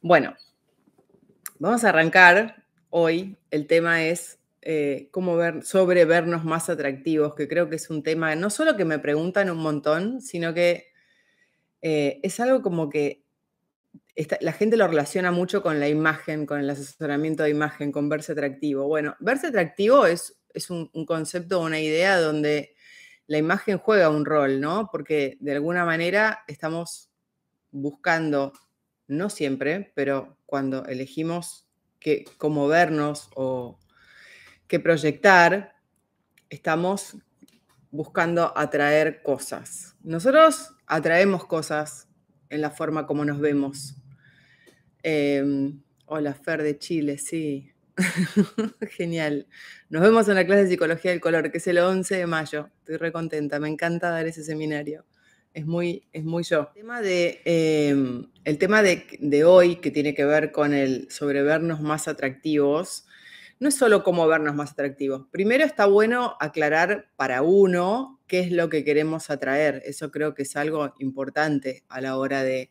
Bueno, vamos a arrancar hoy. El tema es eh, cómo ver, sobre vernos más atractivos, que creo que es un tema no solo que me preguntan un montón, sino que eh, es algo como que la gente lo relaciona mucho con la imagen, con el asesoramiento de imagen, con verse atractivo. Bueno, verse atractivo es, es un, un concepto, una idea donde la imagen juega un rol, ¿no? Porque de alguna manera estamos buscando no siempre, pero cuando elegimos cómo vernos o qué proyectar, estamos buscando atraer cosas. Nosotros atraemos cosas en la forma como nos vemos. Em, hola, Fer de Chile, sí. Genial. Nos vemos en la clase de Psicología del Color, que es el 11 de mayo. Estoy recontenta, me encanta dar ese seminario es muy, es muy yo. El tema, de, em, el tema de, hoy, que tiene que ver con el sobre vernos más atractivos, no es solo cómo vernos más atractivos. Primero está bueno aclarar para uno qué es lo que queremos atraer. Eso creo que es algo importante a la hora de,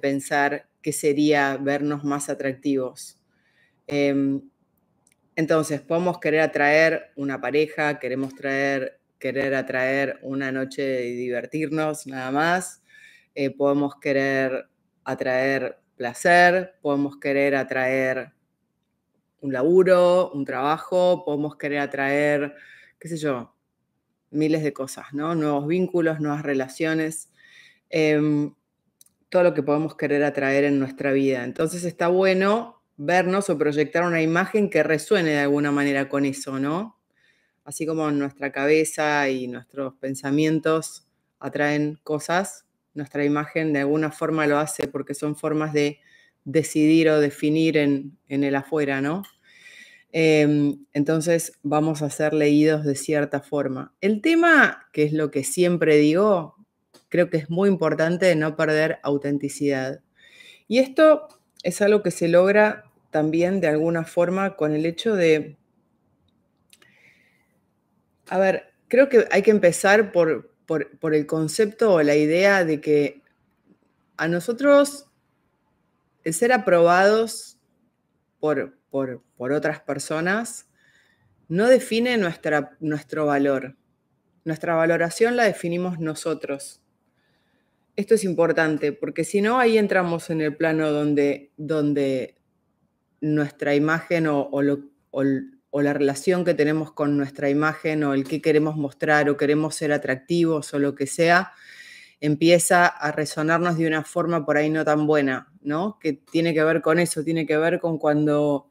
pensar qué sería vernos más atractivos. Em, entonces, podemos querer atraer una pareja, queremos traer querer atraer una noche y divertirnos nada más, eh, podemos querer atraer placer, podemos querer atraer un laburo, un trabajo, podemos querer atraer, qué sé yo, miles de cosas, ¿no? Nuevos vínculos, nuevas relaciones, em, todo lo que podemos querer atraer en nuestra vida. Entonces está bueno vernos o proyectar una imagen que resuene de alguna manera con eso, ¿no? así como nuestra cabeza y nuestros pensamientos atraen cosas, nuestra imagen de alguna forma lo hace porque son formas de decidir o definir en, el afuera, ¿no? Em, entonces vamos a ser leídos de cierta forma. El tema, que es lo que siempre digo, creo que es muy importante no perder autenticidad. Y esto es algo que se logra también de alguna forma con el hecho de a ver, creo que hay que empezar por, el concepto o la idea de que a nosotros el ser aprobados por, por, otras personas no define nuestra, nuestro valor. Nuestra valoración la definimos nosotros. Esto es importante porque si no, ahí entramos en el plano donde, donde nuestra imagen o, o, lo, o o la relación que tenemos con nuestra imagen o el que queremos mostrar o queremos ser atractivos o lo que sea, empieza a resonarnos de una forma por ahí no tan buena, ¿no? Que tiene que ver con eso, tiene que ver con cuando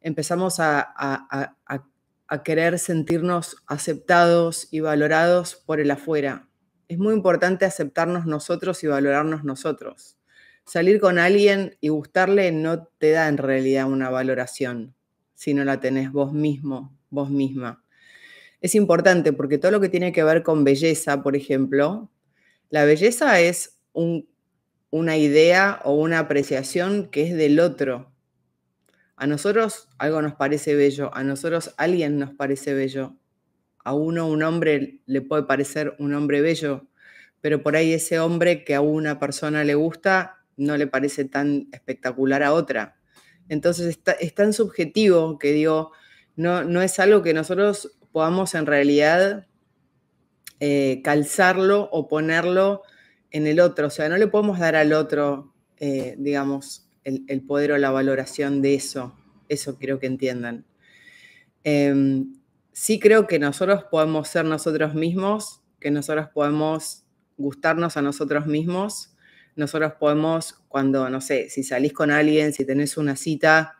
empezamos a, querer sentirnos aceptados y valorados por el afuera. Es muy importante aceptarnos nosotros y valorarnos nosotros. Salir con alguien y gustarle no te da en realidad una valoración, si no la tenés vos mismo, vos misma. Es importante porque todo lo que tiene que ver con belleza, por ejemplo, la belleza es una idea o una apreciación que es del otro. A nosotros algo nos parece bello, a nosotros alguien nos parece bello. A uno un hombre le puede parecer un hombre bello, pero por ahí ese hombre que a una persona le gusta no le parece tan espectacular a otra. Entonces está, es tan subjetivo que digo, no, no es algo que nosotros podamos en realidad eh, calzarlo o ponerlo en el otro. O sea, no le podemos dar al otro, eh, digamos, el, poder o la valoración de eso. Eso quiero que entiendan. Em, sí creo que nosotros podemos ser nosotros mismos, que nosotros podemos gustarnos a nosotros mismos nosotros podemos, cuando, no sé, si salís con alguien, si tenés una cita,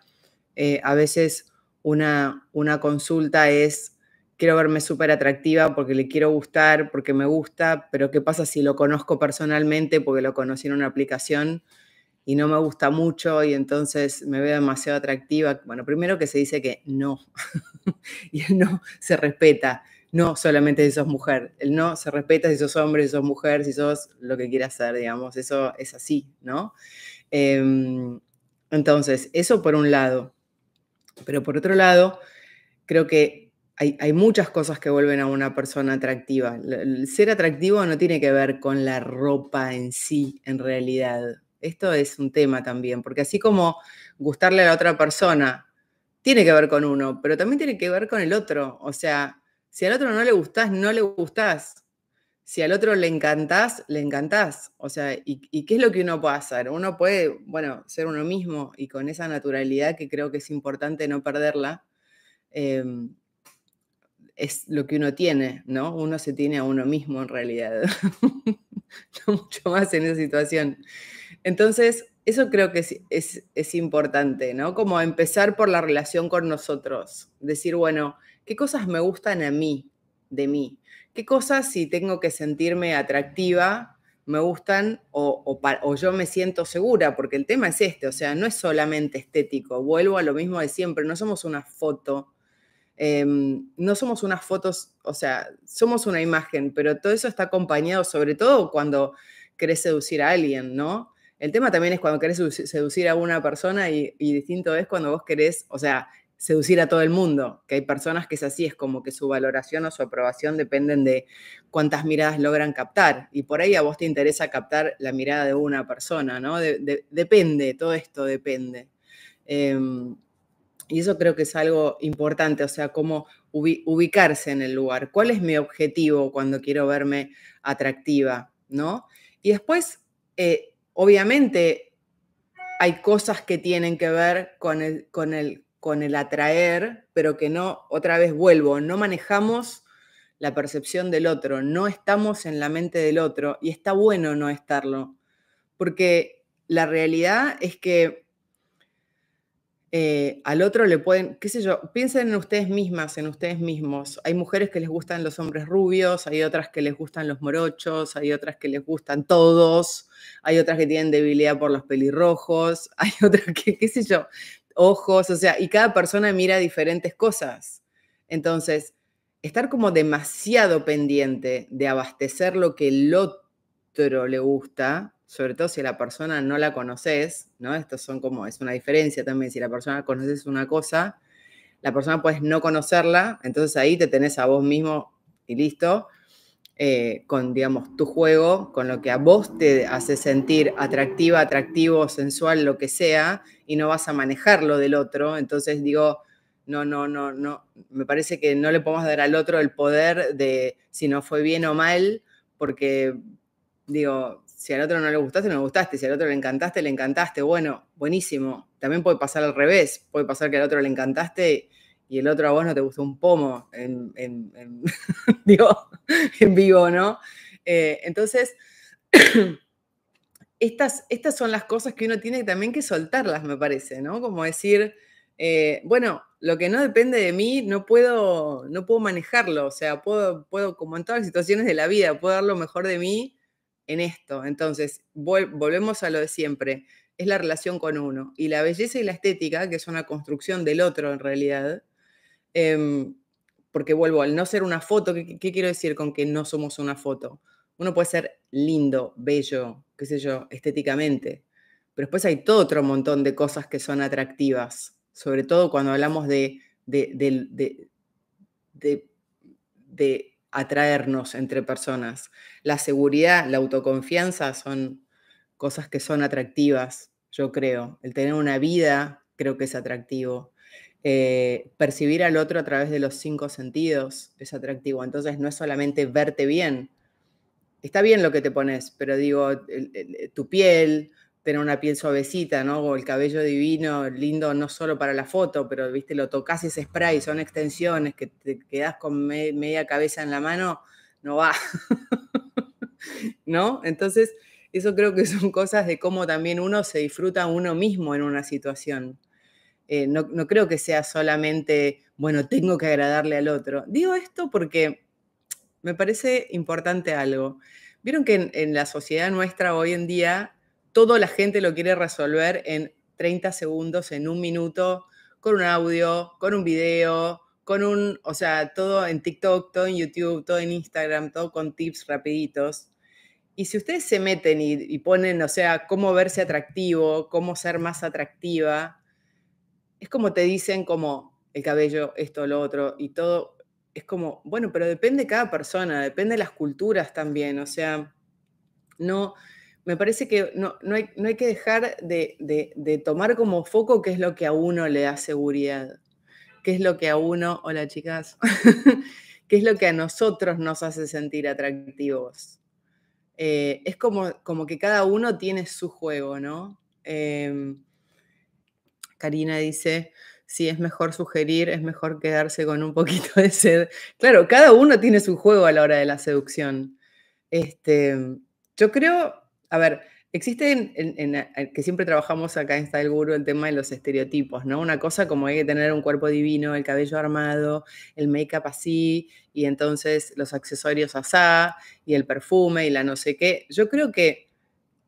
eh, a veces una, una consulta es, quiero verme súper atractiva porque le quiero gustar, porque me gusta, pero ¿qué pasa si lo conozco personalmente porque lo conocí en una aplicación? y no me gusta mucho y entonces me veo demasiado atractiva. Bueno, primero que se dice que no, y no se respeta no solamente si sos mujer, el no se respeta si sos hombre, si sos mujer, si sos lo que quieras ser, digamos, eso es así, ¿no? Em, entonces, eso por un lado, pero por otro lado, creo que hay, hay muchas cosas que vuelven a una persona atractiva. El ser atractivo no tiene que ver con la ropa en sí, en realidad. Esto es un tema también, porque así como gustarle a la otra persona tiene que ver con uno, pero también tiene que ver con el otro. O sea, si al otro no le gustás, no le gustás. Si al otro le encantás, le encantás. O sea, ¿y, qué es lo que uno puede hacer? Uno puede, bueno, ser uno mismo y con esa naturalidad que creo que es importante no perderla, em, es lo que uno tiene, ¿no? Uno se tiene a uno mismo en realidad. no mucho más en esa situación. Entonces, eso creo que es importante, ¿no? Como empezar por la relación con nosotros. Decir, bueno, qué cosas me gustan a mí, de mí, qué cosas si tengo que sentirme atractiva me gustan o, yo me siento segura, porque el tema es este, o sea, no es solamente estético, vuelvo a lo mismo de siempre, no somos una foto, em, no somos unas fotos, o sea, somos una imagen, pero todo eso está acompañado, sobre todo cuando querés seducir a alguien, ¿no? El tema también es cuando querés seducir a una persona y, y distinto es cuando vos querés, o sea, seducir a todo el mundo, que hay personas que es así, es como que su valoración o su aprobación dependen de cuántas miradas logran captar. Y por ahí a vos te interesa captar la mirada de una persona, ¿no? depende, todo esto depende. Em, y eso creo que es algo importante, o sea, cómo ubicarse en el lugar. ¿Cuál es mi objetivo cuando quiero verme atractiva, ¿no? Y después, eh, obviamente, hay cosas que tienen que ver con el con el atraer, pero que no, otra vez vuelvo, no manejamos la percepción del otro, no estamos en la mente del otro y está bueno no estarlo, porque la realidad es que eh, al otro le pueden, qué sé yo, piensen en ustedes mismas, en ustedes mismos. Hay mujeres que les gustan los hombres rubios, hay otras que les gustan los morochos, hay otras que les gustan todos, hay otras que tienen debilidad por los pelirrojos, hay otras que, qué sé yo, ojos, o sea, y cada persona mira diferentes cosas. Entonces, estar como demasiado pendiente de abastecer lo que el otro le gusta, sobre todo si la persona no la conoces, ¿no? Estos son como, es una diferencia también, si la persona conoces una cosa, la persona puedes no conocerla, entonces ahí te tenés a vos mismo y listo, eh, con, digamos, tu juego, con lo que a vos te hace sentir atractiva, atractivo, sensual, lo que sea, y no vas a manejarlo del otro. Entonces digo, no, no, no, no, me parece que no le podemos dar al otro el poder de si no fue bien o mal, porque digo, si al otro no le gustaste, no le gustaste, si al otro le encantaste, le encantaste, bueno, buenísimo. También puede pasar al revés, puede pasar que al otro le encantaste y el otro a vos no te gustó un pomo en, vivo, ¿no? Eh, entonces, estas, estas son las cosas que uno tiene también que soltarlas, me parece, ¿no? Como decir, eh, bueno, lo que no depende de mí no puedo, no puedo manejarlo, o sea, puedo, puedo, como en todas las situaciones de la vida, puedo dar lo mejor de mí en esto. Entonces, volvemos a lo de siempre, es la relación con uno. Y la belleza y la estética, que es una construcción del otro en realidad, Em, porque vuelvo, al no ser una foto, ¿qué, quiero decir con que no somos una foto? Uno puede ser lindo, bello, qué sé yo, estéticamente, pero después hay todo otro montón de cosas que son atractivas, sobre todo cuando hablamos de, de, de atraernos entre personas. La seguridad, la autoconfianza son cosas que son atractivas, yo creo. El tener una vida creo que es atractivo. Eh, percibir al otro a través de los cinco sentidos es atractivo. Entonces no es solamente verte bien. Está bien lo que te pones, pero digo, eh, tu piel, tener una piel suavecita, ¿no? O el cabello divino, lindo, no solo para la foto, pero, viste, lo tocas y es spray, son extensiones que te quedas con media cabeza en la mano, no va. ¿No? Entonces, eso creo que son cosas de cómo también uno se disfruta uno mismo en una situación. Eh, no, creo que sea solamente, bueno, tengo que agradarle al otro. Digo esto porque me parece importante algo. Vieron que en, la sociedad nuestra hoy en día, toda la gente lo quiere resolver en 30 segundos, en un minuto, con un audio, con un video, con un, o sea, todo en TikTok, todo en YouTube, todo en Instagram, todo con tips rapiditos. Y si ustedes se meten y, y ponen, o sea, cómo verse atractivo, cómo ser más atractiva, es como te dicen como el cabello, esto, lo otro, y todo, es como, bueno, pero depende de cada persona, depende de las culturas también, o sea, no, me parece que no, no, hay, que dejar de, tomar como foco qué es lo que a uno le da seguridad, qué es lo que a uno, hola chicas, qué es lo que a nosotros nos hace sentir atractivos. Eh, es como, como que cada uno tiene su juego, ¿no? Em, Karina dice, sí, es mejor sugerir, es mejor quedarse con un poquito de sed. Claro, cada uno tiene su juego a la hora de la seducción. Este, yo creo, a ver, existen, en, que siempre trabajamos acá en Style Guru, el tema de los estereotipos, ¿no? Una cosa como hay que tener un cuerpo divino, el cabello armado, el make-up así, y entonces los accesorios asá, y el perfume, y la no sé qué. Yo creo que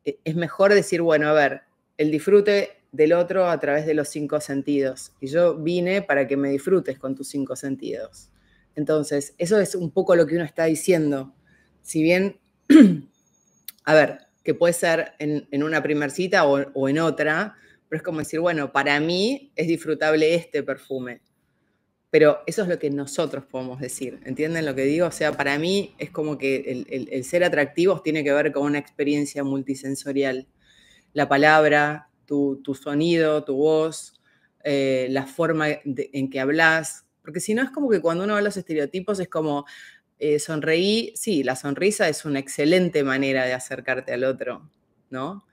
eh, es mejor decir, bueno, a ver, el disfrute del otro a través de los cinco sentidos. Y yo vine para que me disfrutes con tus cinco sentidos. Entonces, eso es un poco lo que uno está diciendo. Si bien, a ver, que puede ser en, una primer cita o, en otra, pero es como decir, bueno, para mí es disfrutable este perfume. Pero eso es lo que nosotros podemos decir. ¿Entienden lo que digo? O sea, para mí es como que el, ser atractivo tiene que ver con una experiencia multisensorial. La palabra, tu, sonido, tu voz, eh, la forma en que hablas. Porque si no, es como que cuando uno ve los estereotipos es como eh, sonreí. Sí, la sonrisa es una excelente manera de acercarte al otro, ¿no?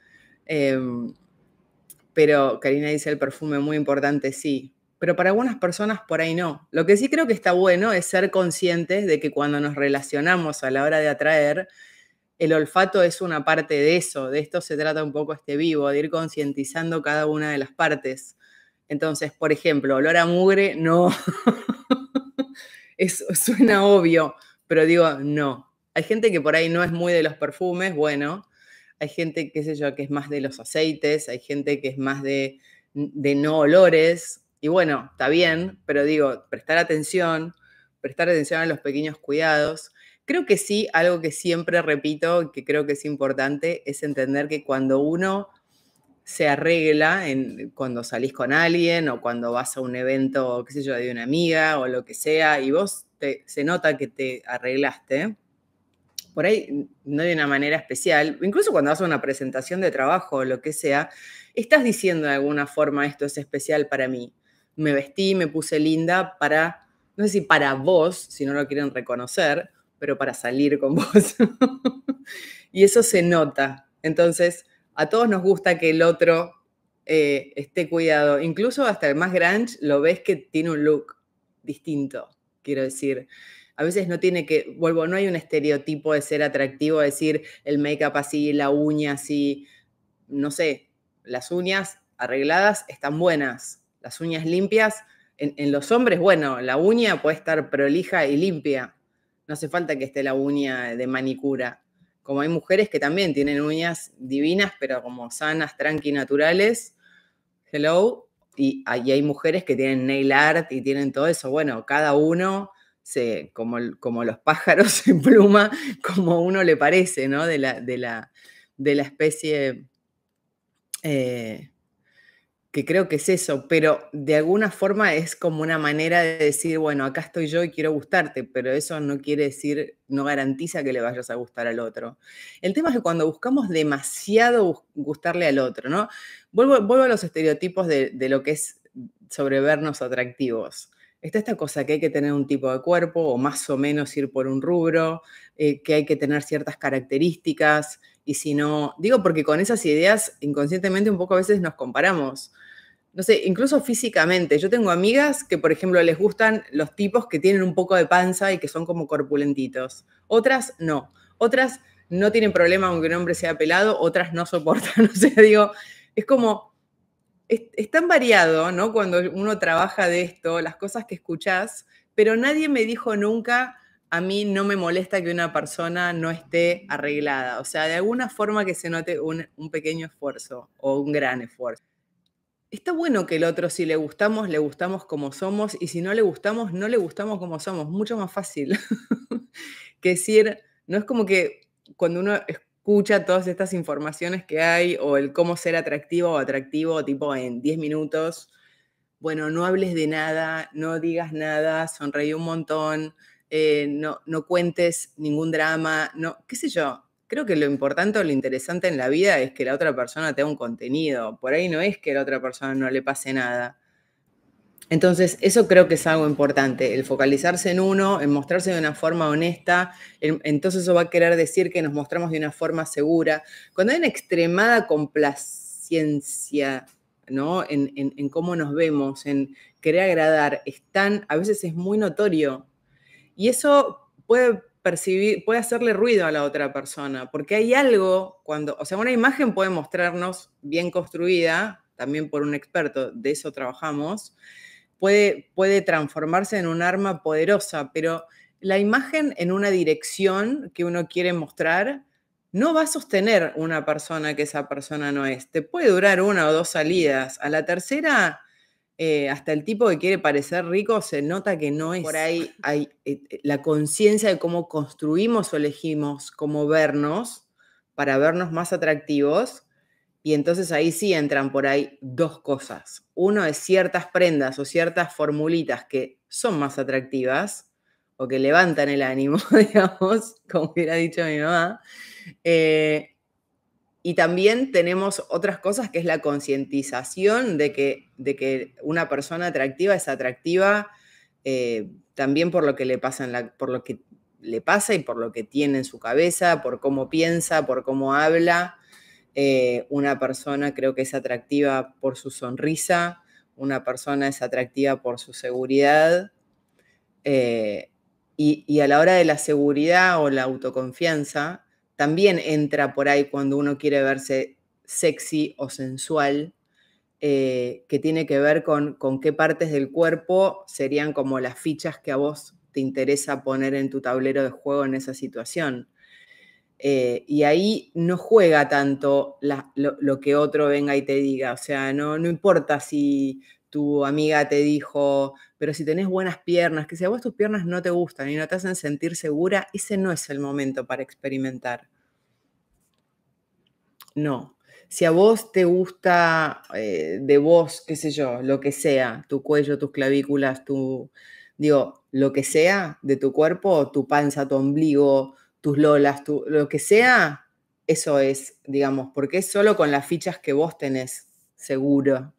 Em, pero Karina dice el perfume muy importante, sí. Pero para algunas personas por ahí no. Lo que sí creo que está bueno es ser conscientes de que cuando nos relacionamos a la hora de atraer, el olfato es una parte de eso, de esto se trata un poco este vivo, de ir concientizando cada una de las partes. Entonces, por ejemplo, olor a mugre, no. es, suena obvio, pero digo, no. Hay gente que por ahí no es muy de los perfumes, bueno. Hay gente, qué sé yo, que es más de los aceites, hay gente que es más de, de no olores. Y bueno, está bien, pero digo, prestar atención, prestar atención a los pequeños cuidados Creo que sí, algo que siempre repito que creo que es importante es entender que cuando uno se arregla cuando salís con alguien o cuando vas a un evento, qué sé yo, de una amiga o lo que sea, y vos se nota que te arreglaste, por ahí no hay una manera especial, incluso cuando vas una presentación de trabajo o lo que sea, estás diciendo de alguna forma esto es especial para mí. Me vestí, me puse linda para, no sé si para vos, si no lo quieren reconocer, pero para salir con vos. y eso se nota. Entonces, a todos nos gusta que el otro eh, esté cuidado. Incluso hasta el más grande lo ves que tiene un look distinto, quiero decir. A veces no tiene que, vuelvo, no hay un estereotipo de ser atractivo, decir el make-up así, la uña así, no sé, las uñas arregladas están buenas, las uñas limpias, en los hombres, bueno, la uña puede estar prolija y limpia, no hace falta que esté la uña de manicura. Como hay mujeres que también tienen uñas divinas, pero como sanas, tranqui, naturales. Hello. Y, hay mujeres que tienen nail art y tienen todo eso. Bueno, cada uno se, como, como los pájaros en pluma, como uno le parece, ¿no? De la, de la, de la especie eh, que creo que es eso, pero de alguna forma es como una manera de decir, bueno, acá estoy yo y quiero gustarte, pero eso no quiere decir, no garantiza que le vayas a gustar al otro. El tema es que cuando buscamos demasiado gustarle al otro, ¿no? Vuelvo, a los estereotipos de, lo que es sobre vernos atractivos. Está esta cosa que hay que tener un tipo de cuerpo o más o menos ir por un rubro, eh, que hay que tener ciertas características y si no, digo porque con esas ideas inconscientemente un poco a veces nos comparamos no sé, incluso físicamente. Yo tengo amigas que, por ejemplo, les gustan los tipos que tienen un poco de panza y que son como corpulentitos. Otras no. Otras no tienen problema aunque un hombre sea pelado, otras no soportan. O sea, digo, es como, es, tan variado, ¿no? Cuando uno trabaja de esto, las cosas que escuchás, pero nadie me dijo nunca, a mí no me molesta que una persona no esté arreglada. O sea, de alguna forma que se note un pequeño esfuerzo o un gran esfuerzo está bueno que el otro, si le gustamos, le gustamos como somos, y si no le gustamos, no le gustamos como somos. Mucho más fácil que decir, no es como que cuando uno escucha todas estas informaciones que hay, o el cómo ser atractivo o atractivo, tipo en 10 minutos, bueno, no hables de nada, no digas nada, sonreí un montón, eh, no, no cuentes ningún drama, no, qué sé yo, creo que lo importante o lo interesante en la vida es que la otra persona tenga un contenido. Por ahí no es que a la otra persona no le pase nada. Entonces, eso creo que es algo importante, el focalizarse en uno, en mostrarse de una forma honesta, entonces eso va a querer decir que nos mostramos de una forma segura. Cuando hay una extremada complacencia ¿no? En, en, cómo nos vemos, en querer agradar, están, a veces es muy notorio. Y eso puede puede hacerle ruido a la otra persona, porque hay algo cuando, o sea, una imagen puede mostrarnos bien construida, también por un experto, de eso trabajamos, puede, puede transformarse en un arma poderosa, pero la imagen en una dirección que uno quiere mostrar no va a sostener una persona que esa persona no es. Te puede durar una o dos salidas, a la tercera eh, hasta el tipo que quiere parecer rico se nota que no es. Por ahí hay eh, eh, la conciencia de cómo construimos o elegimos cómo vernos para vernos más atractivos. Y entonces ahí sí entran por ahí dos cosas. Uno es ciertas prendas o ciertas formulitas que son más atractivas o que levantan el ánimo, digamos, como hubiera dicho mi mamá. Y también tenemos otras cosas que es la concientización de que, de que una persona atractiva es atractiva eh, también por lo que le pasa por lo que le pasa y por lo que tiene en su cabeza, por cómo piensa, por cómo habla. Eh, una persona creo que es atractiva por su sonrisa, una persona es atractiva por su seguridad. Eh, y a la hora de la seguridad o la autoconfianza, también entra por ahí cuando uno quiere verse sexy o sensual, eh, que tiene que ver con, con qué partes del cuerpo serían como las fichas que a vos te interesa poner en tu tablero de juego en esa situación. Eh, y ahí no juega tanto lo, lo, que otro venga y te diga, o sea, no, no importa si tu amiga te dijo, pero si tenés buenas piernas, que si a vos tus piernas no te gustan y no te hacen sentir segura, ese no es el momento para experimentar. No. Si a vos te gusta eh, de vos, qué sé yo, lo que sea, tu cuello, tus clavículas, tu, digo, lo que sea de tu cuerpo, tu panza, tu ombligo, tus lolas, tu, lo que sea, eso es, digamos, porque es solo con las fichas que vos tenés seguro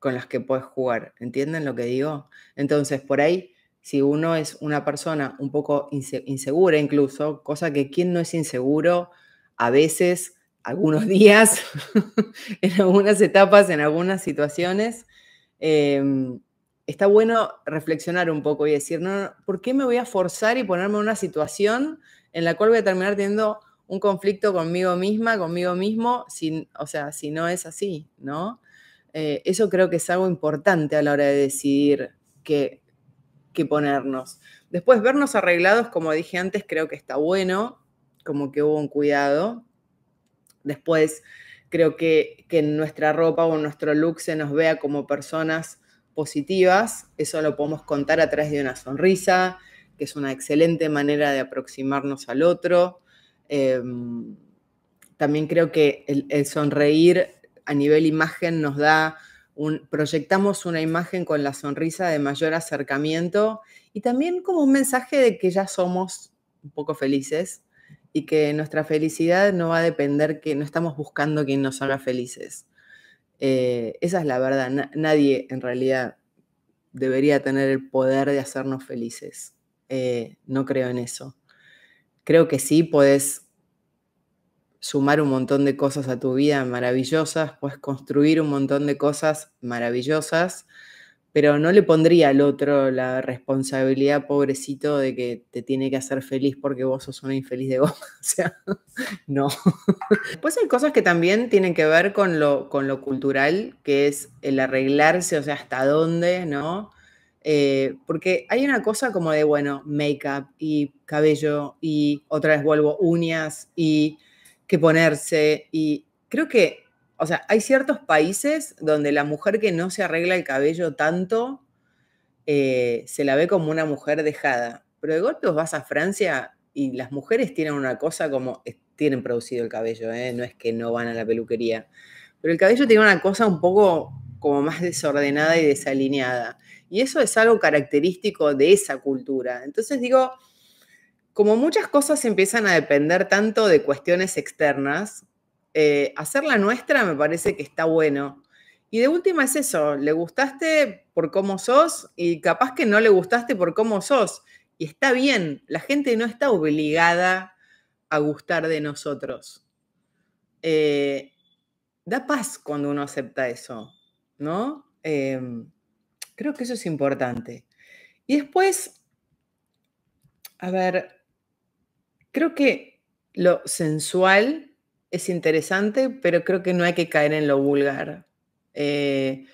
con las que puedes jugar. ¿Entienden lo que digo? Entonces, por ahí, si uno es una persona un poco insegura incluso, cosa que quien no es inseguro a veces, algunos días, en algunas etapas, en algunas situaciones, em, está bueno reflexionar un poco y decir, ¿por qué me voy a forzar y ponerme en una situación en la cual voy a terminar teniendo un conflicto conmigo misma, conmigo mismo, sin, o sea, si no es así, ¿no? Eh, eso creo que es algo importante a la hora de decidir qué, ponernos. Después, vernos arreglados, como dije antes, creo que está bueno, como que hubo un cuidado. Después, creo que, que en nuestra ropa o en nuestro look se nos vea como personas positivas. Eso lo podemos contar a través de una sonrisa, que es una excelente manera de aproximarnos al otro. Em, también creo que el sonreír a nivel imagen nos da un, proyectamos una imagen con la sonrisa de mayor acercamiento y también como un mensaje de que ya somos un poco felices y que nuestra felicidad no va a depender que no estamos buscando quien nos haga felices. Eh, esa es la verdad. nadie en realidad debería tener el poder de hacernos felices. Eh, no creo en eso. Creo que sí puedes sumar un montón de cosas a tu vida maravillosas, puedes construir un montón de cosas maravillosas, pero no le pondría al otro la responsabilidad, pobrecito, de que te tiene que hacer feliz porque vos sos una infeliz de vos. O sea, no. Pues hay cosas que también tienen que ver con lo, con lo cultural, que es el arreglarse, o sea, hasta dónde, ¿no? Eh, porque hay una cosa como de, bueno, make-up y cabello y otra vez vuelvo uñas y que ponerse. Y creo que, o sea, hay ciertos países donde la mujer que no se arregla el cabello tanto eh, se la ve como una mujer dejada. Pero de golpe vas a Francia y las mujeres tienen una cosa como eh, tienen producido el cabello, eh, no es que no van a la peluquería. Pero el cabello tiene una cosa un poco como más desordenada y desalineada. Y eso es algo característico de esa cultura. Entonces digo, como muchas cosas empiezan a depender tanto de cuestiones externas, eh, hacer la nuestra me parece que está bueno. Y de última es eso, le gustaste por cómo sos y capaz que no le gustaste por cómo sos. Y está bien, la gente no está obligada a gustar de nosotros. Eh, da paz cuando uno acepta eso, ¿no? Em, creo que eso es importante. Y después, a ver, Creo que lo sensual es interesante, pero creo que no hay que caer en lo vulgar. Eh,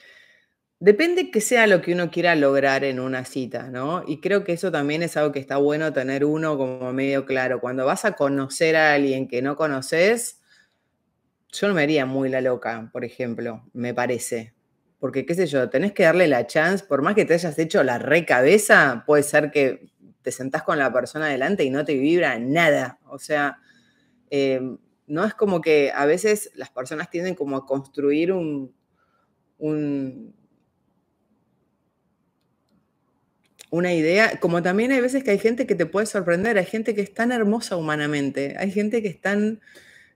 depende que sea lo que uno quiera lograr en una cita, ¿no? Y creo que eso también es algo que está bueno tener uno como medio claro. Cuando vas a conocer a alguien que no conoces, yo no me haría muy la loca, por ejemplo, me parece. Porque, qué sé yo, tenés que darle la chance, por más que te hayas hecho la recabeza, puede ser que te sentás con la persona adelante y no te vibra nada. O sea, em, no es como que a veces las personas tienden como a construir un, una idea, como también hay veces que hay gente que te puede sorprender, hay gente que es tan hermosa humanamente, hay gente que es tan,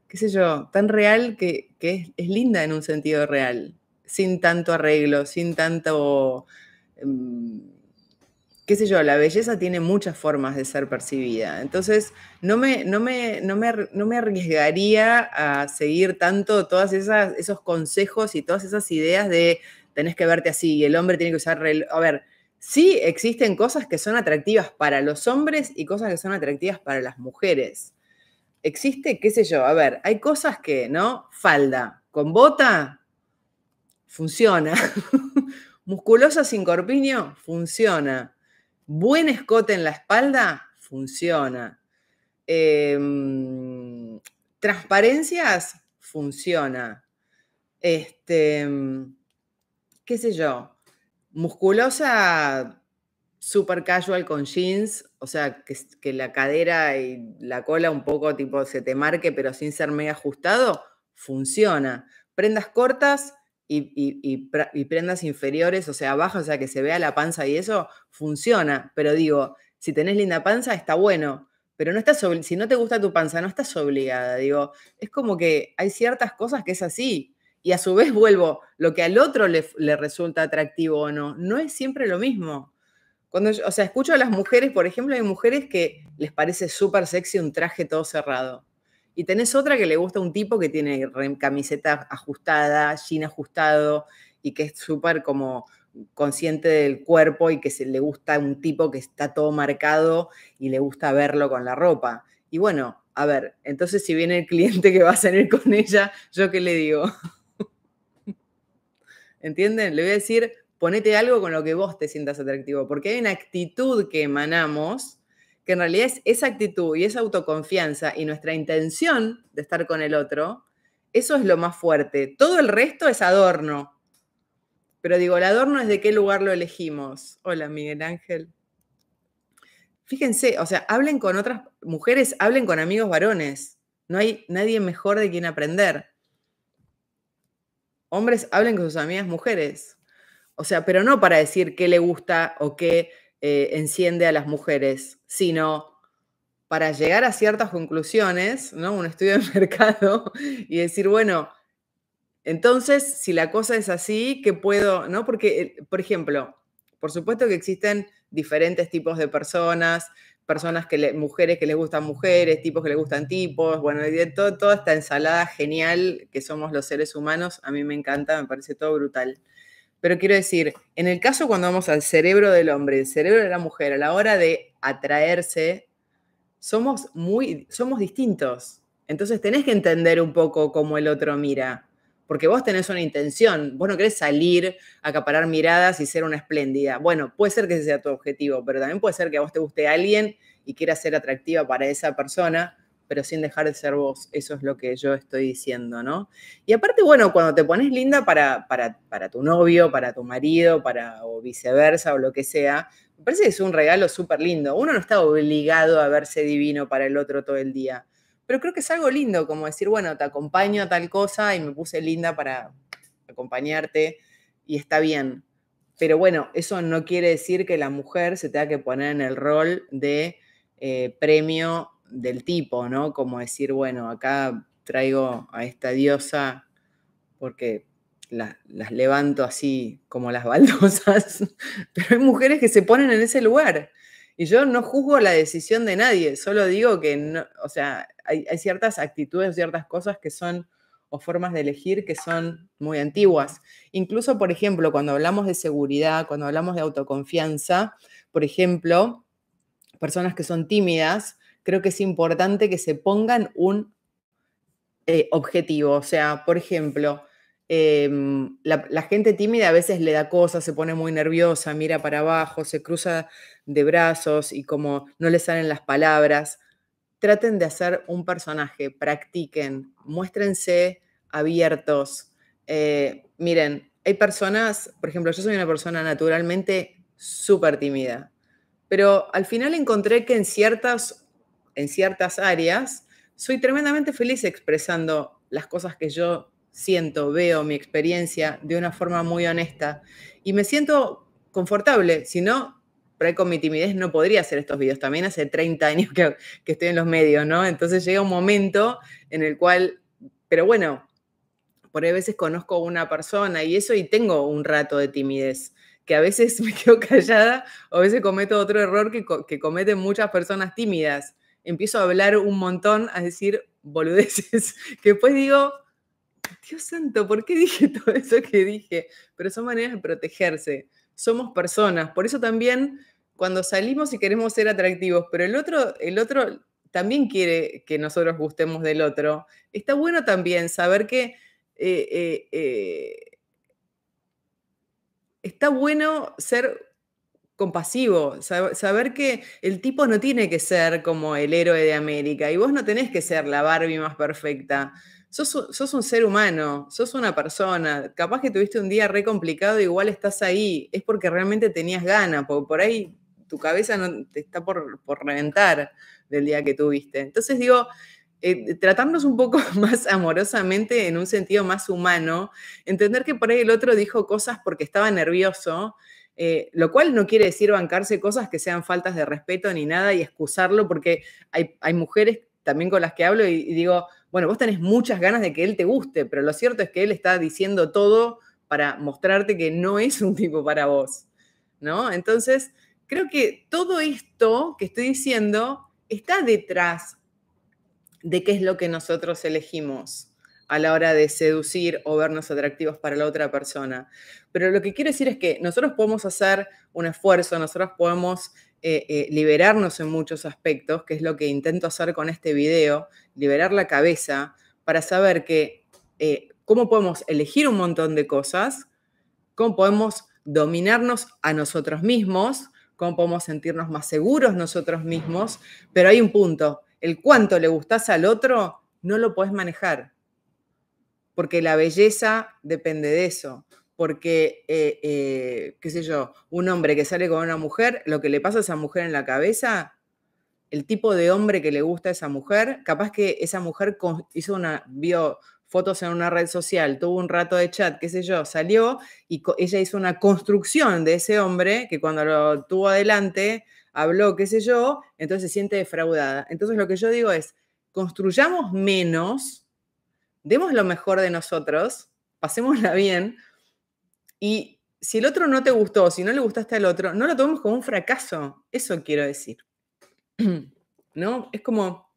qué sé yo, tan real que, es, linda en un sentido real, sin tanto arreglo, sin tanto... Em, qué sé yo, la belleza tiene muchas formas de ser percibida. Entonces, no me, no me, no me, arriesgaría a seguir tanto todos esos consejos y todas esas ideas de tenés que verte así, y el hombre tiene que usar... A ver, sí existen cosas que son atractivas para los hombres y cosas que son atractivas para las mujeres. Existe, qué sé yo, a ver, hay cosas que, ¿no? Falda, con bota, funciona. Musculosa sin corpiño, funciona buen escote en la espalda, funciona. Em, transparencias, funciona. Este, em, qué sé yo, musculosa super casual con jeans, o sea, que, que, la cadera y la cola un poco tipo se te marque, pero sin ser mega ajustado, funciona. Prendas cortas, y, prendas inferiores, o sea, baja, o sea, que se vea la panza y eso, funciona. Pero digo, si tenés linda panza, está bueno. Pero no estás si no te gusta tu panza, no estás obligada. Digo, es como que hay ciertas cosas que es así. Y a su vez vuelvo, lo que al otro le, resulta atractivo o no, no es siempre lo mismo. Cuando o sea, escucho a las mujeres, por ejemplo, hay mujeres que les parece súper sexy un traje todo cerrado. Y tenés otra que le gusta a un tipo que tiene camiseta ajustada, jean ajustado y que es súper como consciente del cuerpo y que se, le gusta un tipo que está todo marcado y le gusta verlo con la ropa. Y bueno, a ver, entonces si viene el cliente que va a salir con ella, ¿yo qué le digo? ¿Entienden? Le voy a decir, ponete algo con lo que vos te sientas atractivo, porque hay una actitud que emanamos que en realidad es esa actitud y esa autoconfianza y nuestra intención de estar con el otro, eso es lo más fuerte. Todo el resto es adorno. Pero digo, el adorno es de qué lugar lo elegimos. Hola, Miguel Ángel. Fíjense, o sea, hablen con otras mujeres, hablen con amigos varones. No hay nadie mejor de quien aprender. Hombres, hablen con sus amigas mujeres. O sea, pero no para decir qué le gusta o qué eh, enciende a las mujeres, sino para llegar a ciertas conclusiones, ¿no? Un estudio de mercado y decir, bueno, entonces, si la cosa es así, ¿qué puedo, no? Porque, eh, por ejemplo, por supuesto que existen diferentes tipos de personas, personas que le, mujeres que les gustan mujeres, tipos que les gustan tipos, bueno, y todo, toda esta ensalada genial que somos los seres humanos, a mí me encanta, me parece todo brutal. Pero quiero decir, en el caso cuando vamos al cerebro del hombre, el cerebro de la mujer, a la hora de atraerse, somos muy, somos distintos. Entonces tenés que entender un poco cómo el otro mira, porque vos tenés una intención, vos no querés salir, acaparar miradas y ser una espléndida. Bueno, puede ser que ese sea tu objetivo, pero también puede ser que a vos te guste alguien y quieras ser atractiva para esa persona pero sin dejar de ser vos. Eso es lo que yo estoy diciendo, ¿no? Y aparte, bueno, cuando te pones linda para, para, tu novio, para tu marido, para, o viceversa, o lo que sea, me parece que es un regalo súper lindo. Uno no está obligado a verse divino para el otro todo el día. Pero creo que es algo lindo, como decir, bueno, te acompaño a tal cosa y me puse linda para acompañarte y está bien. Pero bueno, eso no quiere decir que la mujer se tenga que poner en el rol de eh, premio del tipo, ¿no? Como decir, bueno, acá traigo a esta diosa porque las levanto así como las baldosas, pero hay mujeres que se ponen en ese lugar. Y yo no juzgo la decisión de nadie, solo digo que, o sea, hay, hay ciertas actitudes, ciertas cosas que son, o formas de elegir que son muy antiguas. Incluso, por ejemplo, cuando hablamos de seguridad, cuando hablamos de autoconfianza, por ejemplo, personas que son tímidas, creo que es importante que se pongan un eh, objetivo. O sea, por ejemplo, em, la, gente tímida a veces le da cosas, se pone muy nerviosa, mira para abajo, se cruza de brazos y como no le salen las palabras. Traten de hacer un personaje, practiquen, muéstrense abiertos. Eh, miren, hay personas, por ejemplo, yo soy una persona naturalmente súper tímida, pero al final encontré que en ciertas en ciertas áreas, soy tremendamente feliz expresando las cosas que yo siento, veo, mi experiencia de una forma muy honesta y me siento confortable. Si no, por ahí con mi timidez no podría hacer estos videos. También hace 30 años que, estoy en los medios, ¿no? Entonces llega un momento en el cual, pero bueno, por ahí a veces conozco a una persona y eso y tengo un rato de timidez que a veces me quedo callada o a veces cometo otro error que, que cometen muchas personas tímidas empiezo a hablar un montón, a decir boludeces, que después digo, Dios santo, ¿por qué dije todo eso que dije? Pero son maneras de protegerse. Somos personas. Por eso también cuando salimos y queremos ser atractivos, pero el otro, el otro también quiere que nosotros gustemos del otro. Está bueno también saber que eh, eh, eh, está bueno ser compasivo, saber que el tipo no tiene que ser como el héroe de América y vos no tenés que ser la Barbie más perfecta. Sos, un ser humano, sos una persona, capaz que tuviste un día re complicado, igual estás ahí, es porque realmente tenías ganas, porque por ahí tu cabeza no, te está por, reventar del día que tuviste. Entonces digo, eh, tratarnos un poco más amorosamente, en un sentido más humano, entender que por ahí el otro dijo cosas porque estaba nervioso eh, lo cual no quiere decir bancarse cosas que sean faltas de respeto ni nada y excusarlo, porque hay, mujeres también con las que hablo y, digo, bueno, vos tenés muchas ganas de que él te guste, pero lo cierto es que él está diciendo todo para mostrarte que no es un tipo para vos, ¿no? Entonces, creo que todo esto que estoy diciendo está detrás de qué es lo que nosotros elegimos a la hora de seducir o vernos atractivos para la otra persona. Pero lo que quiero decir es que nosotros podemos hacer un esfuerzo, nosotros podemos eh, eh, liberarnos en muchos aspectos, que es lo que intento hacer con este video, liberar la cabeza para saber que eh, cómo podemos elegir un montón de cosas, cómo podemos dominarnos a nosotros mismos, cómo podemos sentirnos más seguros nosotros mismos, pero hay un punto, el cuánto le gustás al otro no lo puedes manejar porque la belleza depende de eso, porque, eh, eh, qué sé yo, un hombre que sale con una mujer, lo que le pasa a esa mujer en la cabeza, el tipo de hombre que le gusta a esa mujer, capaz que esa mujer hizo una, vio fotos en una red social, tuvo un rato de chat, qué sé yo, salió y ella hizo una construcción de ese hombre que cuando lo tuvo adelante, habló, qué sé yo, entonces se siente defraudada. Entonces lo que yo digo es, construyamos menos demos lo mejor de nosotros, pasémosla bien, y si el otro no te gustó, si no le gustaste al otro, no lo tomemos como un fracaso, eso quiero decir. ¿No? Es como,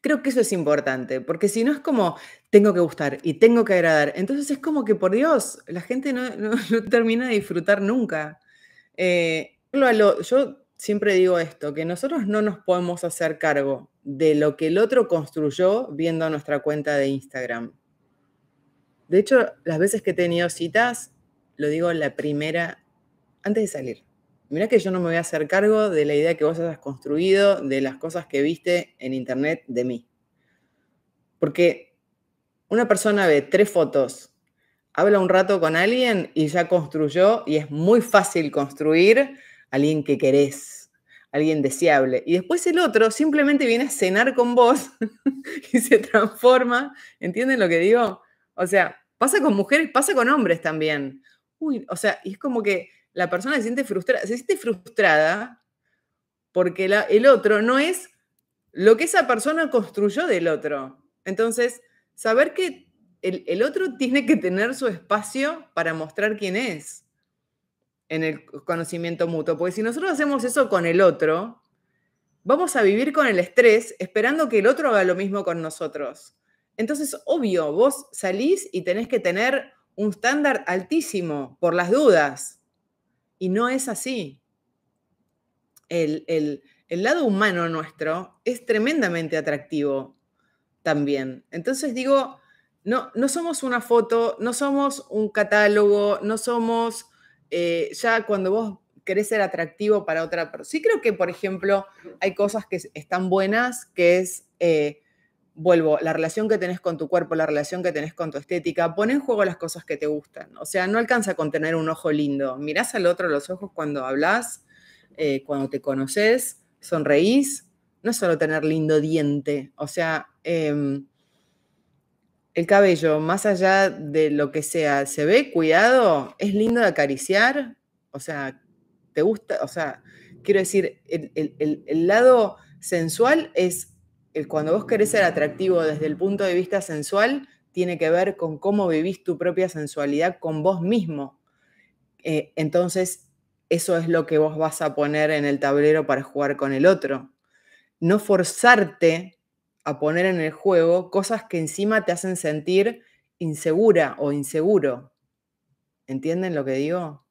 creo que eso es importante, porque si no es como, tengo que gustar y tengo que agradar, entonces es como que, por Dios, la gente no, termina de disfrutar nunca. Eh, yo siempre digo esto, que nosotros no nos podemos hacer cargo de lo que el otro construyó viendo nuestra cuenta de Instagram. De hecho, las veces que he tenido citas, lo digo la primera, antes de salir. Mirá que yo no me voy a hacer cargo de la idea que vos hayas construido, de las cosas que viste en internet de mí. Porque una persona ve tres fotos, habla un rato con alguien y ya construyó, y es muy fácil construir alguien que querés, alguien deseable. Y después el otro simplemente viene a cenar con vos y se transforma. ¿Entienden lo que digo? O sea, pasa con mujeres, pasa con hombres también. Uy, o sea, es como que la persona se siente frustrada, se siente frustrada porque el otro no es lo que esa persona construyó del otro. Entonces, saber que el, otro tiene que tener su espacio para mostrar quién es en el conocimiento mutuo, porque si nosotros hacemos eso con el otro, vamos a vivir con el estrés esperando que el otro haga lo mismo con nosotros. Entonces, obvio, vos salís y tenés que tener un estándar altísimo por las dudas. Y no es así. El, lado humano nuestro es tremendamente atractivo también. Entonces digo, no, no somos una foto, no somos un catálogo, no somos eh, ya cuando vos querés ser atractivo para otra persona. Sí creo que, por ejemplo, hay cosas que están buenas, que es, eh, vuelvo, la relación que tenés con tu cuerpo, la relación que tenés con tu estética, pone en juego las cosas que te gustan. O sea, no alcanza con tener un ojo lindo. Mirás al otro los ojos cuando hablas, eh, cuando te conoces, sonreís. No es solo tener lindo diente. O sea, em, el cabello, más allá de lo que sea, ¿se ve cuidado? ¿Es lindo de acariciar? O sea, ¿te gusta? O sea, quiero decir, el, lado sensual es el, cuando vos querés ser atractivo desde el punto de vista sensual, tiene que ver con cómo vivís tu propia sensualidad con vos mismo. Eh, entonces, eso es lo que vos vas a poner en el tablero para jugar con el otro. No forzarte a poner en el juego cosas que encima te hacen sentir insegura o inseguro. ¿Entienden lo que digo?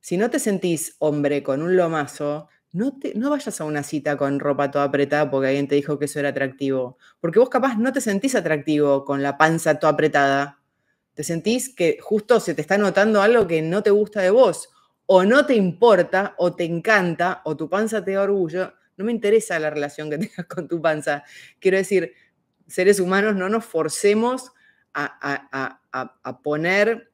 Si no te sentís hombre con un lomazo, no, te, no vayas a una cita con ropa toda apretada porque alguien te dijo que eso era atractivo. Porque vos capaz no te sentís atractivo con la panza toda apretada. Te sentís que justo se te está notando algo que no te gusta de vos. O no te importa, o te encanta, o tu panza te da orgullo no me interesa la relación que tengas con tu panza. Quiero decir, seres humanos no nos forcemos a, poner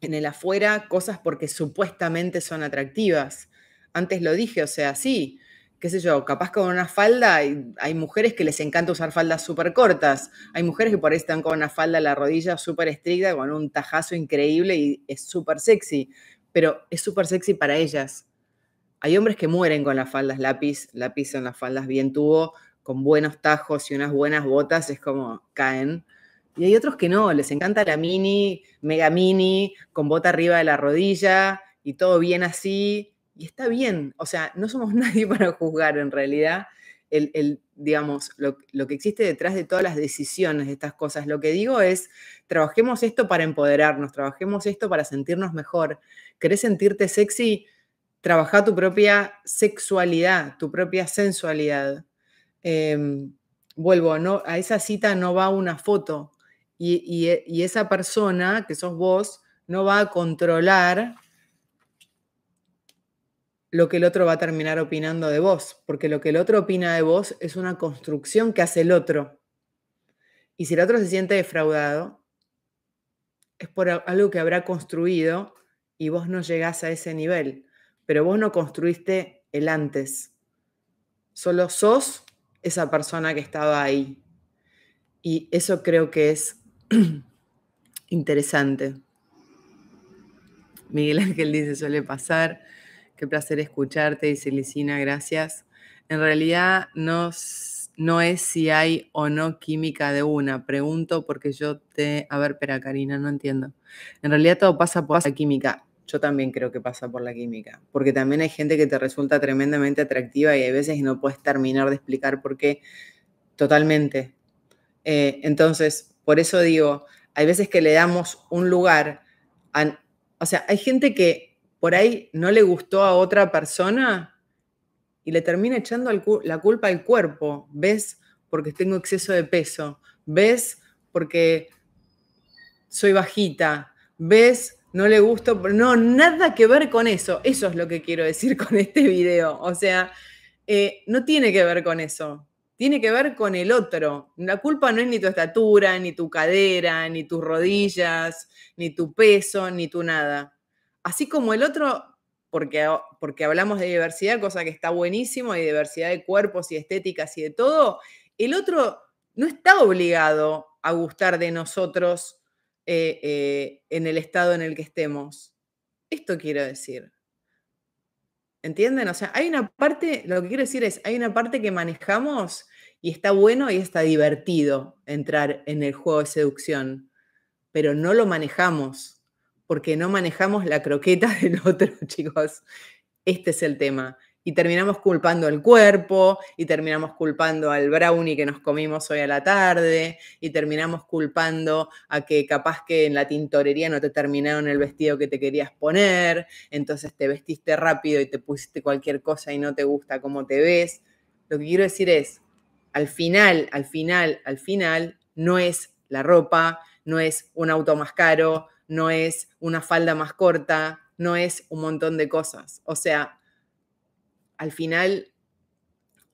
en el afuera cosas porque supuestamente son atractivas. Antes lo dije, o sea, sí, qué sé yo, capaz con una falda, hay, mujeres que les encanta usar faldas súper cortas, hay mujeres que por ahí están con una falda a la rodilla súper estricta, con un tajazo increíble y es súper sexy, pero es súper sexy para ellas, hay hombres que mueren con las faldas lápiz, lápiz en las faldas bien tubo, con buenos tajos y unas buenas botas, es como caen. Y hay otros que no, les encanta la mini, mega mini, con bota arriba de la rodilla y todo bien así. Y está bien, o sea, no somos nadie para juzgar en realidad. El, digamos, lo, que existe detrás de todas las decisiones de estas cosas. Lo que digo es, trabajemos esto para empoderarnos, trabajemos esto para sentirnos mejor. ¿Querés sentirte sexy? trabaja tu propia sexualidad, tu propia sensualidad. Em, vuelvo, a esa cita no va una foto y, e, y esa persona que sos vos no va a controlar lo que el otro va a terminar opinando de vos, porque lo que el otro opina de vos es una construcción que hace el otro. Y si el otro se siente defraudado, es por algo que habrá construido y vos no llegás a ese nivel pero vos no construiste el antes. Solo sos esa persona que estaba ahí. Y eso creo que es interesante. Miguel Ángel dice, suele pasar. Qué placer escucharte, dice Licina, gracias. En realidad no, no es si hay o no química de una. Pregunto porque yo te... A ver, espera, Karina, no entiendo. En realidad todo pasa por la química yo también creo que pasa por la química, porque también hay gente que te resulta tremendamente atractiva y a veces no puedes terminar de explicar por qué totalmente. Eh, entonces, por eso digo, hay veces que le damos un lugar, a, o sea, hay gente que por ahí no le gustó a otra persona y le termina echando la culpa al cuerpo, ¿ves? Porque tengo exceso de peso, ¿ves? Porque soy bajita, ¿ves? No le gustó, no, nada que ver con eso. Eso es lo que quiero decir con este video. O sea, eh, no tiene que ver con eso. Tiene que ver con el otro. La culpa no es ni tu estatura, ni tu cadera, ni tus rodillas, ni tu peso, ni tu nada. Así como el otro, porque, ah, porque hablamos de diversidad, cosa que está buenísimo, y diversidad de cuerpos y estéticas y de todo, el otro no está obligado a gustar de nosotros eh, eh, en el estado en el que estemos. Esto quiero decir. ¿Entienden? O sea, hay una parte, lo que quiero decir es, hay una parte que manejamos y está bueno y está divertido entrar en el juego de seducción, pero no lo manejamos, porque no manejamos la croqueta del otro, chicos. Este es el tema y terminamos culpando al cuerpo, y terminamos culpando al brownie que nos comimos hoy a la tarde, y terminamos culpando a que capaz que en la tintorería no te terminaron el vestido que te querías poner, entonces te vestiste rápido y te pusiste cualquier cosa y no te gusta cómo te ves. Lo que quiero decir es, al final, al final, al final, no es la ropa, no es un auto más caro, no es una falda más corta, no es un montón de cosas. O sea, al final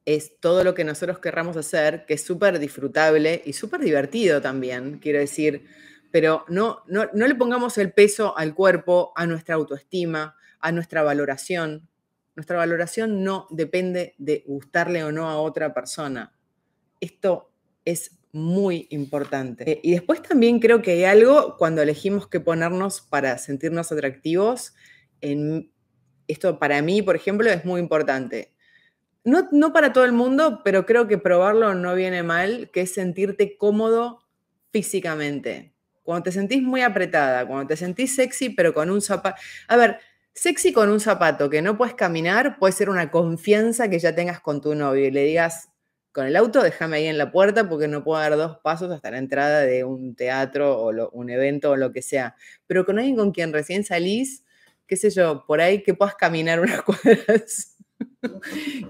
es todo lo que nosotros querramos hacer, que es súper disfrutable y súper divertido también, quiero decir, pero no, no, le pongamos el peso al cuerpo, a nuestra autoestima, a nuestra valoración. Nuestra valoración no depende de gustarle o no a otra persona. Esto es muy importante. Y después también creo que hay algo cuando elegimos qué ponernos para sentirnos atractivos, en, esto para mí, por ejemplo, es muy importante. No, para todo el mundo, pero creo que probarlo no viene mal, que es sentirte cómodo físicamente. Cuando te sentís muy apretada, cuando te sentís sexy, pero con un zapato. A ver, sexy con un zapato que no puedes caminar puede ser una confianza que ya tengas con tu novio y le digas, con el auto, déjame ahí en la puerta porque no puedo dar dos pasos hasta la entrada de un teatro o un evento o lo que sea. Pero con alguien con quien recién salís, qué sé yo, por ahí que puedas caminar unas cuadras.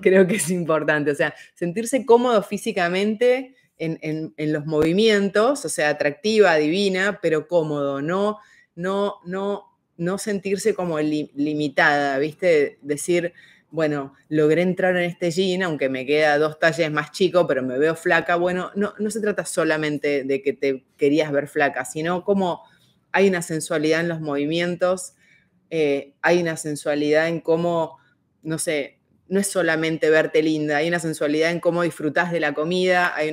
Creo que es importante, o sea, sentirse cómodo físicamente en, los movimientos, o sea, atractiva, divina, pero cómodo, no, no, no, no sentirse como limitada, ¿viste? Decir, bueno, logré entrar en este jean, aunque me queda dos talles más chico, pero me veo flaca. Bueno, no, no se trata solamente de que te querías ver flaca, sino como hay una sensualidad en los movimientos eh, hay una sensualidad en cómo, no sé, no es solamente verte linda, hay una sensualidad en cómo disfrutás de la comida, hay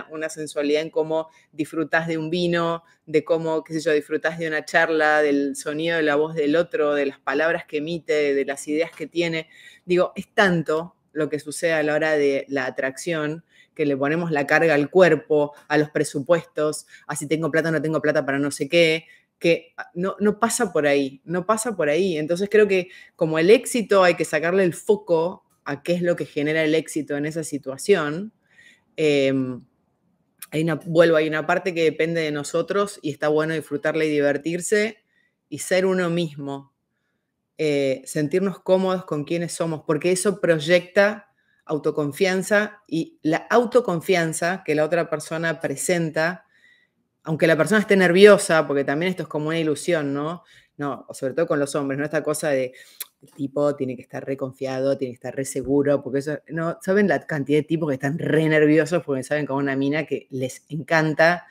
una, sensualidad en cómo disfrutás de un vino, de cómo, qué sé yo, disfrutás de una charla, del sonido de la voz del otro, de las palabras que emite, de las ideas que tiene. Digo, es tanto lo que sucede a la hora de la atracción que le ponemos la carga al cuerpo, a los presupuestos, Así tengo plata o no tengo plata para no sé qué, que ah, no, no, pasa por ahí, no pasa por ahí. Entonces creo que como el éxito hay que sacarle el foco a qué es lo que genera el éxito en esa situación. Em, hay una, vuelvo, hay una parte que depende de nosotros y está bueno disfrutarla y divertirse y ser uno mismo, eh, sentirnos cómodos con quienes somos, porque eso proyecta autoconfianza y la autoconfianza que la otra persona presenta aunque la persona esté nerviosa, porque también esto es como una ilusión, ¿no? No, sobre todo con los hombres, ¿no? Esta cosa de el tipo tiene que estar reconfiado, tiene que estar re seguro, porque eso, no, ¿saben la cantidad de tipos que están re nerviosos porque saben como una mina que les encanta?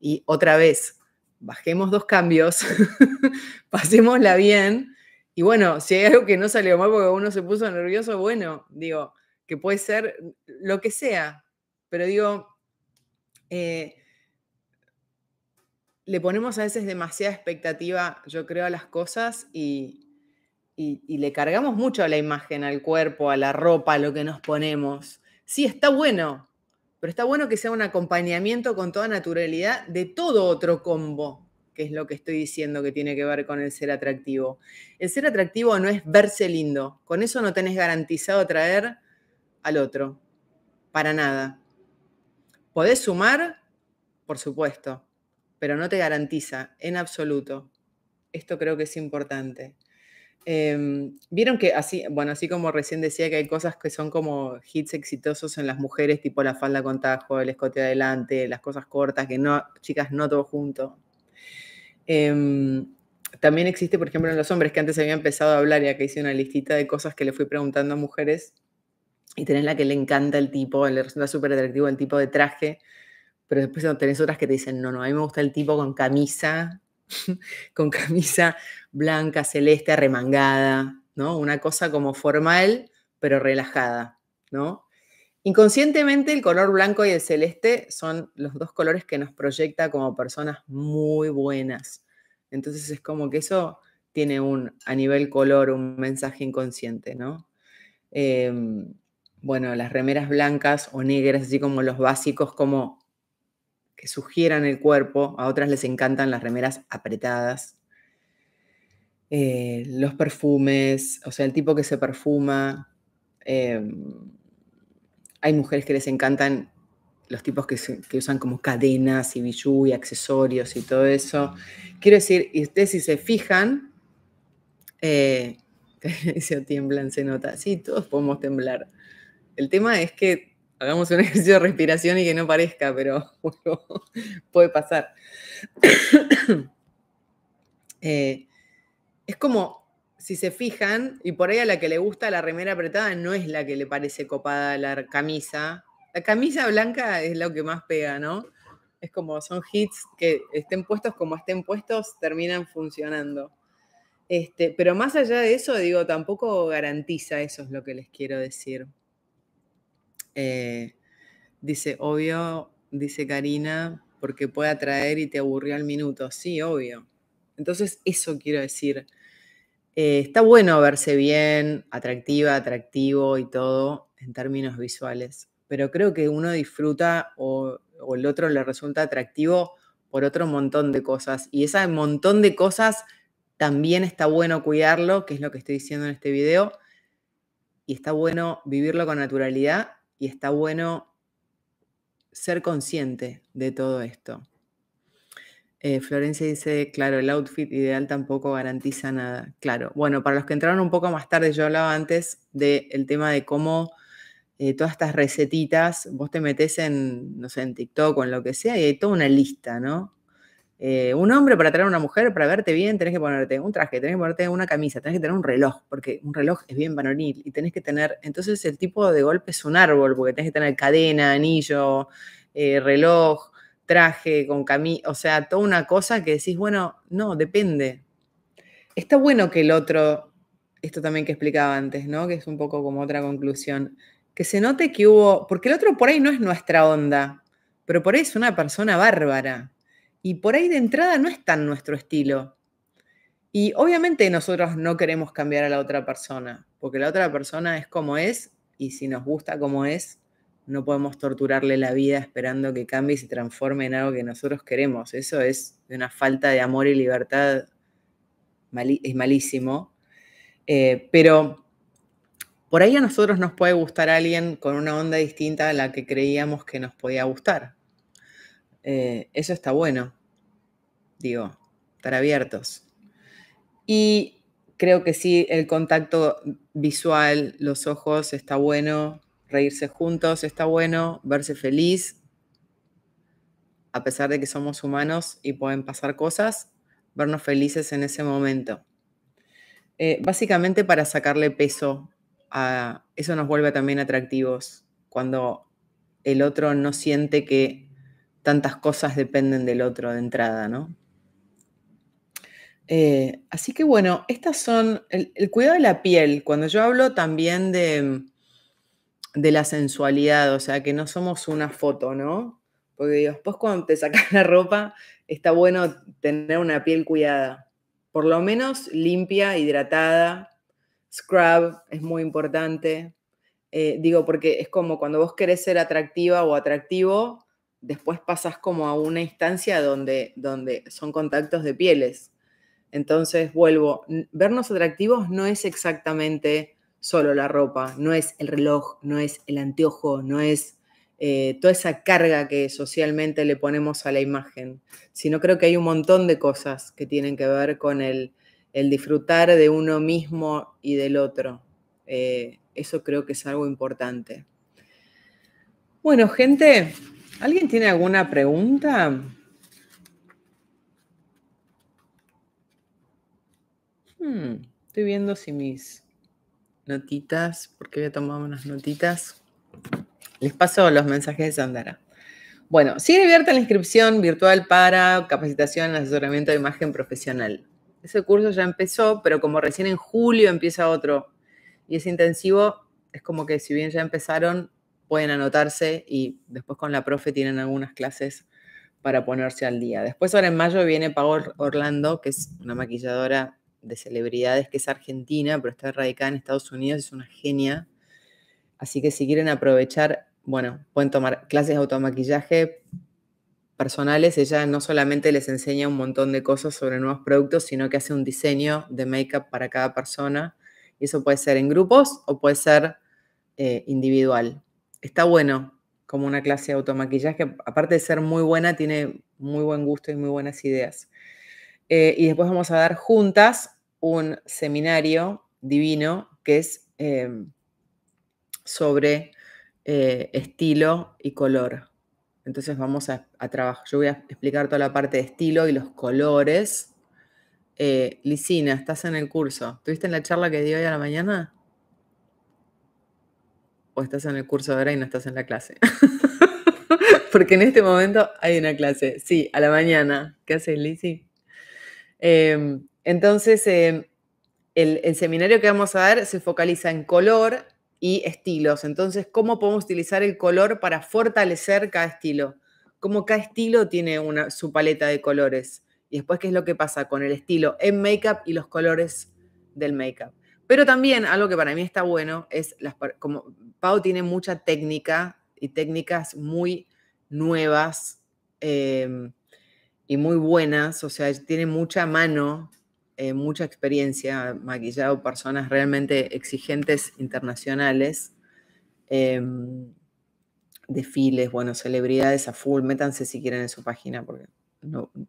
Y otra vez, bajemos dos cambios, pasémosla bien, y bueno, si hay algo que no salió mal porque uno se puso nervioso, bueno, digo, que puede ser lo que sea, pero digo, eh, le ponemos a veces demasiada expectativa, yo creo, a las cosas y, y, le cargamos mucho a la imagen, al cuerpo, a la ropa, a lo que nos ponemos. Sí, está bueno, pero está bueno que sea un acompañamiento con toda naturalidad de todo otro combo, que es lo que estoy diciendo que tiene que ver con el ser atractivo. El ser atractivo no es verse lindo, con eso no tenés garantizado atraer al otro, para nada. ¿Podés sumar? Por supuesto, pero no te garantiza en absoluto. Esto creo que es importante. Em, vieron que así, bueno, así como recién decía que hay cosas que son como hits exitosos en las mujeres, tipo la falda con tajo, el escote adelante, las cosas cortas, que no, chicas, no todo junto. Em, también existe, por ejemplo, en los hombres, que antes había empezado a hablar y acá hice una listita de cosas que le fui preguntando a mujeres, y tenés la que le encanta el tipo, le resulta súper atractivo el tipo de traje, pero después tenés otras que te dicen, no, no, a mí me gusta el tipo con camisa, con camisa blanca, celeste, arremangada, ¿no? Una cosa como formal, pero relajada, ¿no? Inconscientemente el color blanco y el celeste son los dos colores que nos proyecta como personas muy buenas. Entonces es como que eso tiene un, a nivel color, un mensaje inconsciente, ¿no? Em, bueno, las remeras blancas o negras, así como los básicos, como sugieran el cuerpo, a otras les encantan las remeras apretadas, eh, los perfumes, o sea, el tipo que se perfuma. Em, hay mujeres que les encantan los tipos que, usan como cadenas y bijú y accesorios y todo eso. Quiero decir, y ustedes si se fijan, eh, se tiemblan, se nota. Sí, todos podemos temblar. El tema es que hagamos un ejercicio de respiración y que no parezca, pero puede pasar. Eh, es como, si se fijan, y por ahí a la que le gusta la remera apretada no es la que le parece copada la camisa. La camisa blanca es lo que más pega, ¿no? Es como, son hits que estén puestos como estén puestos, terminan funcionando. Este, pero más allá de eso, digo, tampoco garantiza, eso es lo que les quiero decir. Eh, dice, obvio, dice Karina, porque puede atraer y te aburrió al minuto. Sí, obvio. Entonces, eso quiero decir. Eh, está bueno verse bien, atractiva, atractivo y todo en términos visuales, pero creo que uno disfruta o, o el otro le resulta atractivo por otro montón de cosas. Y ese montón de cosas también está bueno cuidarlo, que es lo que estoy diciendo en este video. Y está bueno vivirlo con naturalidad y está bueno ser consciente de todo esto. Eh, Florencia dice, claro, el outfit ideal tampoco garantiza nada. Claro, bueno, para los que entraron un poco más tarde, yo hablaba antes del tema de cómo eh, todas estas recetitas, vos te metes en, no sé, en TikTok o en lo que sea, y hay toda una lista, ¿no? Eh, un hombre para traer a una mujer, para verte bien, tenés que ponerte un traje, tenés que ponerte una camisa, tenés que tener un reloj, porque un reloj es bien varonil y tenés que tener, entonces el tipo de golpe es un árbol, porque tenés que tener cadena, anillo, eh, reloj, traje, con camisa, o sea, toda una cosa que decís, bueno, no, depende. Está bueno que el otro, esto también que explicaba antes, ¿no? Que es un poco como otra conclusión, que se note que hubo, porque el otro por ahí no es nuestra onda, pero por ahí es una persona bárbara y por ahí de entrada no es tan nuestro estilo. Y obviamente nosotros no queremos cambiar a la otra persona, porque la otra persona es como es y si nos gusta como es, no podemos torturarle la vida esperando que cambie y se transforme en algo que nosotros queremos. Eso es una falta de amor y libertad, es malísimo. Eh, pero por ahí a nosotros nos puede gustar alguien con una onda distinta a la que creíamos que nos podía gustar. Eh, eso está bueno, digo, estar abiertos. Y creo que sí, el contacto visual, los ojos, está bueno, reírse juntos, está bueno, verse feliz, a pesar de que somos humanos y pueden pasar cosas, vernos felices en ese momento. Eh, básicamente para sacarle peso a eso nos vuelve también atractivos, cuando el otro no siente que tantas cosas dependen del otro de entrada, ¿no? Eh, así que bueno, estas son el, cuidado de la piel. Cuando yo hablo también de, de la sensualidad, o sea, que no somos una foto, ¿no? Porque después cuando te sacas la ropa, está bueno tener una piel cuidada. Por lo menos limpia, hidratada. Scrub es muy importante. Eh, digo, porque es como cuando vos querés ser atractiva o atractivo, después pasas como a una instancia donde, donde son contactos de pieles. Entonces, vuelvo, vernos atractivos no es exactamente solo la ropa, no es el reloj, no es el anteojo, no es eh, toda esa carga que socialmente le ponemos a la imagen, sino creo que hay un montón de cosas que tienen que ver con el, disfrutar de uno mismo y del otro. Eh, eso creo que es algo importante. Bueno, gente, ¿Alguien tiene alguna pregunta? Hmm, estoy viendo si mis notitas, porque había tomado unas notitas. Les paso los mensajes de Sandara. Bueno, sigue abierta la inscripción virtual para capacitación en asesoramiento de imagen profesional. Ese curso ya empezó, pero como recién en julio empieza otro y es intensivo, es como que si bien ya empezaron, pueden anotarse y después con la profe tienen algunas clases para ponerse al día. Después ahora en mayo viene Pau Orlando, que es una maquilladora de celebridades, que es argentina, pero está radicada en Estados Unidos, es una genia. Así que si quieren aprovechar, bueno, pueden tomar clases de automaquillaje personales. Ella no solamente les enseña un montón de cosas sobre nuevos productos, sino que hace un diseño de make-up para cada persona. Y eso puede ser en grupos o puede ser eh, individual está bueno como una clase de automaquillaje, aparte de ser muy buena, tiene muy buen gusto y muy buenas ideas. Eh, y después vamos a dar juntas un seminario divino que es em, sobre eh, estilo y color. Entonces vamos a, trabajar. Yo voy a explicar toda la parte de estilo y los colores. Eh, Licina, estás en el curso. ¿Tuviste en la charla que di hoy a la mañana? o estás en el curso de ahora y no estás en la clase. Porque en este momento hay una clase, sí, a la mañana. ¿Qué haces, Lizzy? Em, entonces, em, el, seminario que vamos a dar se focaliza en color y estilos. Entonces, ¿cómo podemos utilizar el color para fortalecer cada estilo? ¿Cómo cada estilo tiene una, su paleta de colores. Y después, ¿qué es lo que pasa con el estilo en makeup y los colores del make pero también algo que para mí está bueno es, las, como Pau tiene mucha técnica y técnicas muy nuevas em, y muy buenas, o sea, tiene mucha mano, eh, mucha experiencia, maquillado personas realmente exigentes internacionales. Em, desfiles, bueno, celebridades a full, métanse si quieren en su página porque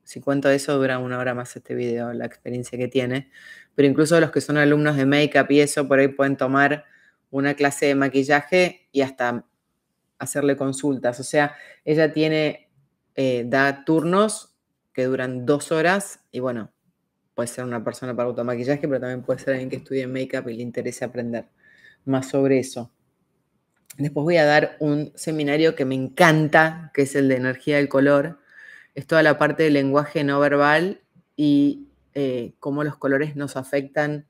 si cuento eso dura una hora más este video, la experiencia que tiene, pero incluso los que son alumnos de make-up y eso, por ahí pueden tomar una clase de maquillaje y hasta hacerle consultas. O sea, ella tiene, eh, da turnos que duran dos horas y bueno, puede ser una persona para automaquillaje, pero también puede ser alguien que estudie make-up y le interese aprender más sobre eso. Después voy a dar un seminario que me encanta, que es el de energía del color, es toda la parte del lenguaje no verbal y eh, cómo los colores nos afectan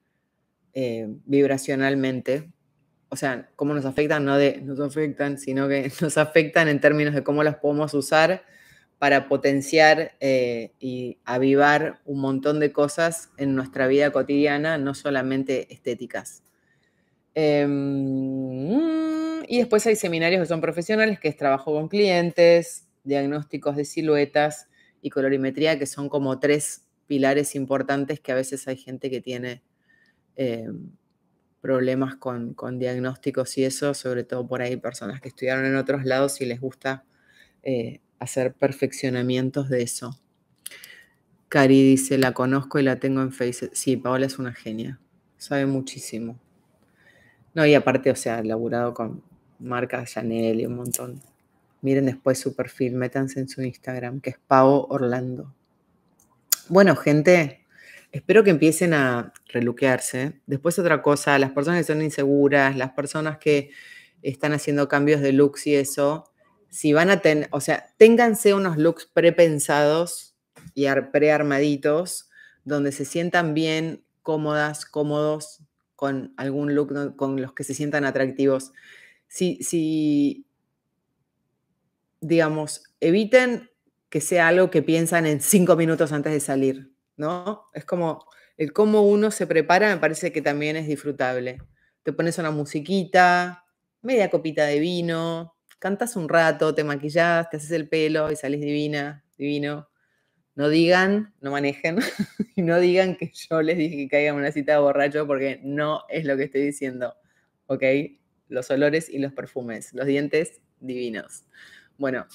eh, vibracionalmente. O sea, cómo nos afectan, no de nos afectan, sino que nos afectan en términos de cómo las podemos usar para potenciar eh, y avivar un montón de cosas en nuestra vida cotidiana, no solamente estéticas. Em, mm, y después hay seminarios que son profesionales, que es trabajo con clientes, diagnósticos de siluetas y colorimetría, que son como tres pilares importantes que a veces hay gente que tiene eh, problemas con, diagnósticos y eso, sobre todo por ahí personas que estudiaron en otros lados y les gusta eh, hacer perfeccionamientos de eso. Cari dice, la conozco y la tengo en Facebook. Sí, Paola es una genia, sabe muchísimo. No, y aparte, o sea, ha laburado con marcas Chanel y un montón Miren después su perfil, métanse en su Instagram, que es Pavo Orlando. Bueno, gente, espero que empiecen a reluquearse. Después otra cosa, las personas que son inseguras, las personas que están haciendo cambios de looks y eso, si van a tener, o sea, ténganse unos looks prepensados y prearmaditos, donde se sientan bien, cómodas, cómodos, con algún look, con los que se sientan atractivos. Si, si digamos, eviten que sea algo que piensan en cinco minutos antes de salir, ¿no? Es como el cómo uno se prepara me parece que también es disfrutable. Te pones una musiquita, media copita de vino, cantas un rato, te maquillas, te haces el pelo y salís divina, divino. No digan, no manejen, no digan que yo les dije que caigan una cita de borracho porque no es lo que estoy diciendo, ¿ok? Los olores y los perfumes, los dientes divinos. Bueno,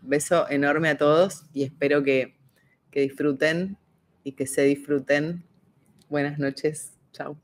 beso enorme a todos y espero que, que disfruten y que se disfruten. Buenas noches. Chao.